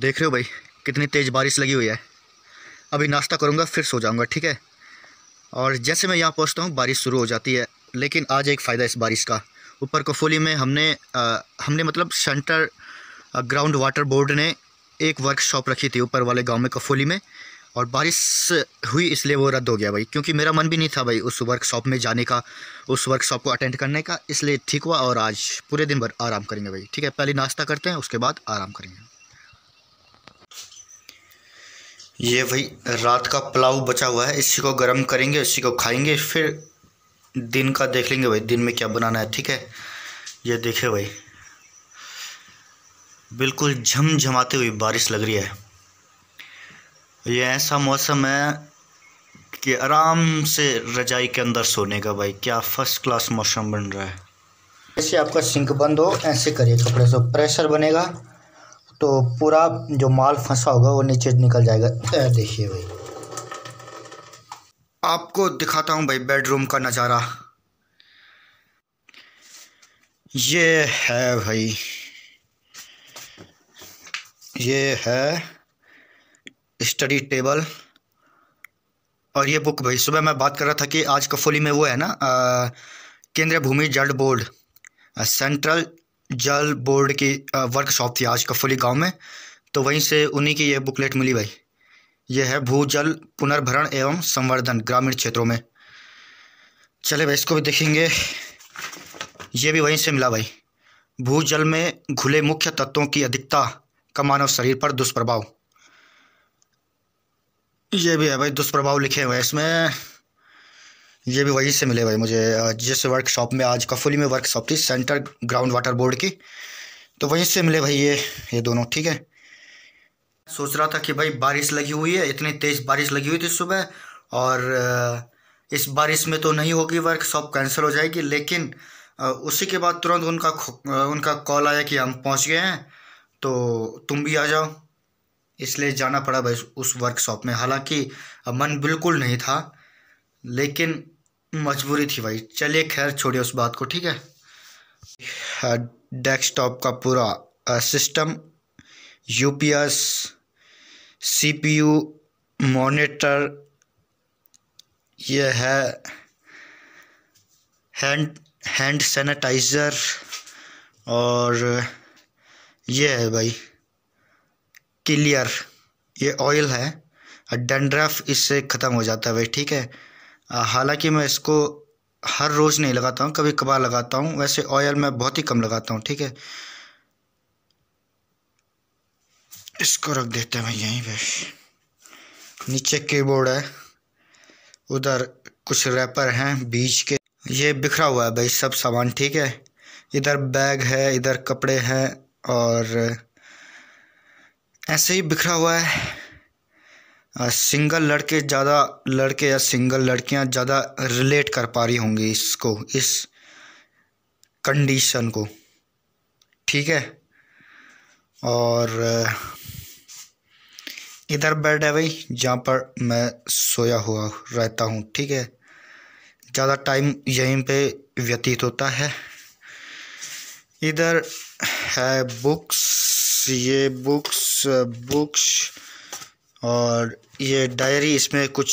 देख रहे हो भाई कितनी तेज़ बारिश लगी हुई है अभी नाश्ता करूँगा फिर सो जाऊँगा ठीक है और जैसे मैं यहाँ पहुँचता हूँ बारिश शुरू हो जाती है लेकिन आज एक फ़ायदा इस बारिश का ऊपर कफोली में हमने आ, हमने मतलब सेंटर ग्राउंड वाटर बोर्ड ने एक वर्कशॉप रखी थी ऊपर वाले गांव में कफोली में और बारिश हुई इसलिए वो रद्द हो गया भाई क्योंकि मेरा मन भी नहीं था भाई उस वर्कशॉप में जाने का उस वर्कशॉप को अटेंड करने का इसलिए ठीक हुआ और आज पूरे दिन भर आराम करेंगे भाई ठीक है पहले नाश्ता करते हैं उसके बाद आराम करेंगे ये भाई रात का पुलाव बचा हुआ है इसी को गर्म करेंगे इसी को खाएंगे फिर दिन का देख लेंगे भाई दिन में क्या बनाना है ठीक है ये देखिए भाई बिल्कुल झमझमाती हुई बारिश लग रही है ये ऐसा मौसम है कि आराम से रजाई के अंदर सोने का भाई क्या फर्स्ट क्लास मौसम बन रहा है जैसे आपका सिंक बंद हो ऐसे करिए कपड़े से प्रेशर बनेगा तो पूरा जो माल फंसा होगा वो नीचे निकल जाएगा देखिए भाई आपको दिखाता हूँ भाई बेडरूम का नज़ारा ये है भाई ये है स्टडी टेबल और ये बुक भाई सुबह मैं बात कर रहा था कि आज कफोली में वो है ना केंद्रीय भूमि जल बोर्ड सेंट्रल जल बोर्ड की वर्कशॉप थी आज कफोली गांव में तो वहीं से उन्हीं की यह बुकलेट मिली भाई यह है भू जल पुनर्भरण एवं संवर्धन ग्रामीण क्षेत्रों में चले भाई इसको भी देखेंगे ये भी वहीं से मिला भाई भू जल में घुले मुख्य तत्वों की अधिकता का मानव शरीर पर दुष्प्रभाव ये भी है भाई दुष्प्रभाव लिखे हुए इसमें ये भी वहीं से मिले भाई मुझे जिस वर्कशॉप में आज कफुली में वर्कशॉप थी सेंटर ग्राउंड वाटर बोर्ड की तो वहीं से मिले भाई ये ये दोनों ठीक है सोच रहा था कि भाई बारिश लगी हुई है इतनी तेज़ बारिश लगी हुई थी सुबह और इस बारिश में तो नहीं होगी वर्कशॉप कैंसिल हो जाएगी लेकिन उसी के बाद तुरंत उनका उनका कॉल आया कि हम पहुँच गए हैं तो तुम भी आ जाओ इसलिए जाना पड़ा भाई उस वर्कशॉप में हालांकि मन बिल्कुल नहीं था लेकिन मजबूरी थी भाई चलिए खैर छोड़िए उस बात को ठीक है डेस्कटॉप का पूरा सिस्टम यूपीएस सीपीयू मॉनिटर यह है हैंड हैंड सैनिटाइज़र और ये है भाई क्लियर ये ऑयल है डेंड्रफ इससे ख़त्म हो जाता है भाई ठीक है हालांकि मैं इसको हर रोज़ नहीं लगाता हूँ कभी कभार लगाता हूँ वैसे ऑयल मैं बहुत ही कम लगाता हूँ ठीक है इसको रख देते हैं यहीं पे नीचे कीबोर्ड है उधर कुछ रैपर हैं बीच के ये बिखरा हुआ है भाई सब सामान ठीक है इधर बैग है इधर कपड़े हैं और ऐसे ही बिखरा हुआ है सिंगल लड़के ज़्यादा लड़के या सिंगल लड़कियां ज़्यादा रिलेट कर पा रही होंगी इसको इस कंडीशन को ठीक है और इधर बेड है भाई जहाँ पर मैं सोया हुआ रहता हूँ ठीक है ज़्यादा टाइम यहीं पे व्यतीत होता है इधर है बुक्स ये बुक्स बुक्स और ये डायरी इसमें कुछ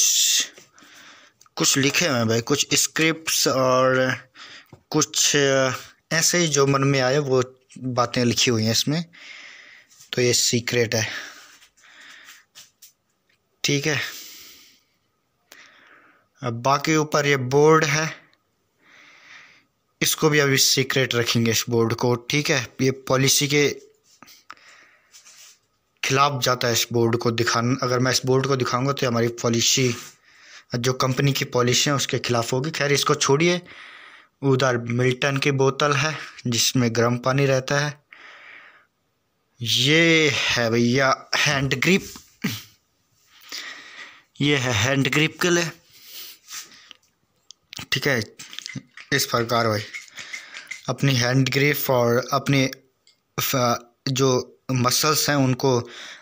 कुछ लिखे हुए हैं भाई कुछ स्क्रिप्ट्स और कुछ ऐसे ही जो मन में आए वो बातें लिखी हुई हैं इसमें तो ये सीक्रेट है ठीक है अब बाकी ऊपर ये बोर्ड है इसको भी अभी सीक्रेट रखेंगे इस बोर्ड को ठीक है ये पॉलिसी के खिलाफ जाता है इस बोर्ड को दिखाना अगर मैं इस बोर्ड को दिखाऊंगा तो हमारी पॉलिसी जो कंपनी की पॉलिसी है उसके खिलाफ होगी खैर इसको छोड़िए उधर मिल्टन की बोतल है जिसमें गर्म पानी रहता है ये है भैया हैंड ग्रिप ये है हैंड ग्रिप के लिए ठीक है इस प्रकार भाई अपनी हैंड ग्रिप और अपने जो मसल्स हैं उनको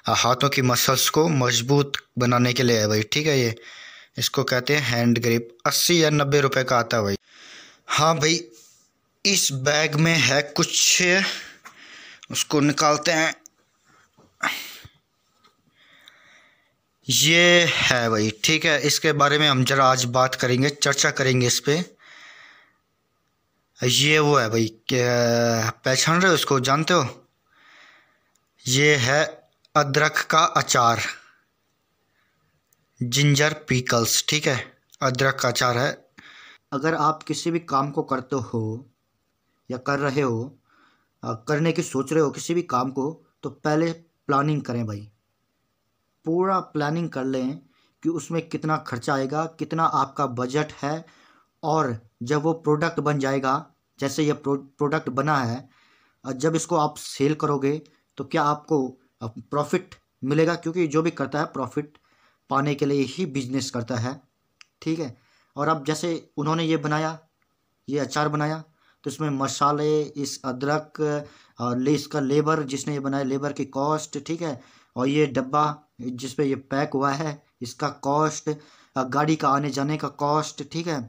हाथों की मसल्स को मजबूत बनाने के लिए है भाई ठीक है ये इसको कहते हैं हैंड ग्रिप अस्सी या नब्बे रुपए का आता है भाई हाँ भाई इस बैग में है कुछ उसको निकालते हैं ये है भाई ठीक है इसके बारे में हम जरा आज बात करेंगे चर्चा करेंगे इस पर ये वो है भाई पहचान रहे हो इसको जानते हो ये है अदरक का अचार जिंजर पीकल्स ठीक है अदरक का अचार है अगर आप किसी भी काम को करते हो या कर रहे हो करने की सोच रहे हो किसी भी काम को तो पहले प्लानिंग करें भाई पूरा प्लानिंग कर लें कि उसमें कितना खर्चा आएगा कितना आपका बजट है और जब वो प्रोडक्ट बन जाएगा जैसे ये प्रोडक्ट बना है जब इसको आप सेल करोगे तो क्या आपको प्रॉफिट मिलेगा क्योंकि जो भी करता है प्रॉफिट पाने के लिए ही बिजनेस करता है ठीक है और अब जैसे उन्होंने ये बनाया ये अचार बनाया तो इसमें मसाले इस अदरक और ले इसका लेबर जिसने ये बनाया लेबर की कॉस्ट ठीक है और ये डब्बा जिस पे ये पैक हुआ है इसका कॉस्ट गाड़ी का आने जाने का कॉस्ट ठीक है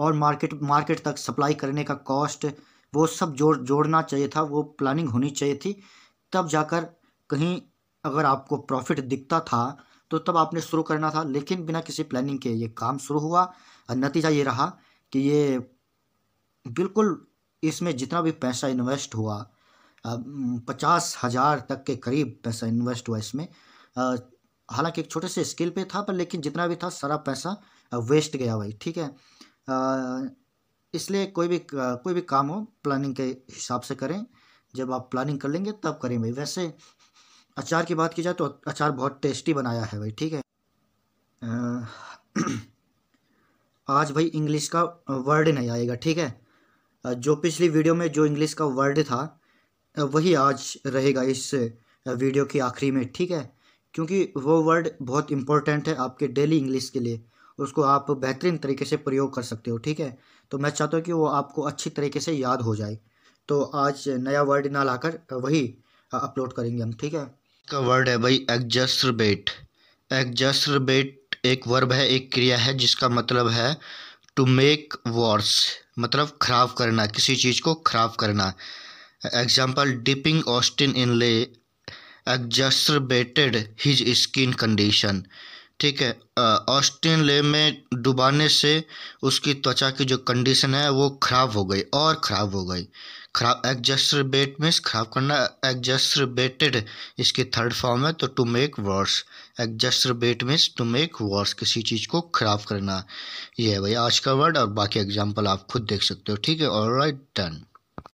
और मार्केट मार्केट तक सप्लाई करने का कॉस्ट वो सब जोड़ जोड़ना चाहिए था वो प्लानिंग होनी चाहिए थी तब जाकर कहीं अगर आपको प्रॉफिट दिखता था तो तब आपने शुरू करना था लेकिन बिना किसी प्लानिंग के ये काम शुरू हुआ और नतीजा ये रहा कि ये बिल्कुल इसमें जितना भी पैसा इन्वेस्ट हुआ पचास हज़ार तक के करीब पैसा इन्वेस्ट हुआ इसमें हालांकि एक छोटे से स्केल पे था पर लेकिन जितना भी था सारा पैसा वेस्ट गया भाई ठीक है इसलिए कोई भी कोई भी काम हो प्लानिंग के हिसाब से करें जब आप प्लानिंग कर लेंगे तब करें भाई वैसे अचार की बात की जाए तो अचार बहुत टेस्टी बनाया है भाई ठीक है आज भाई इंग्लिश का वर्ड नहीं आएगा ठीक है जो पिछली वीडियो में जो इंग्लिश का वर्ड था वही आज रहेगा इस वीडियो की आखिरी में ठीक है क्योंकि वो वर्ड बहुत इम्पोर्टेंट है आपके डेली इंग्लिश के लिए उसको आप बेहतरीन तरीके से प्रयोग कर सकते हो ठीक है तो मैं चाहता हूँ कि वो आपको अच्छी तरीके से याद हो जाए तो आज नया वर्ड ना लाकर वही अपलोड करेंगे हम ठीक है का वर्ड है भाई एग्जस्ट्रबेट एग्जस्ट्रबेट एक वर्ब है एक क्रिया है जिसका मतलब है टू मेक वॉर्स मतलब ख़राब करना किसी चीज़ को ख़राब करना एग्जाम्पल डिपिंग ऑस्टिन इन ले एग्जस्ट्रबेटेड हिज स्किन कंडीशन ठीक है ऑस्टिन ले में डुबाने से उसकी त्वचा की जो कंडीशन है वो ख़राब हो गई और ख़राब हो गई खराब बेट मीन्स ख़राब करना बेटेड इसकी थर्ड फॉर्म है तो to make worse bet means to make worse किसी चीज़ को ख़राब करना ये है भाई आज का वर्ड और बाकी एग्जाम्पल आप खुद देख सकते हो ठीक है ऑल राइट डन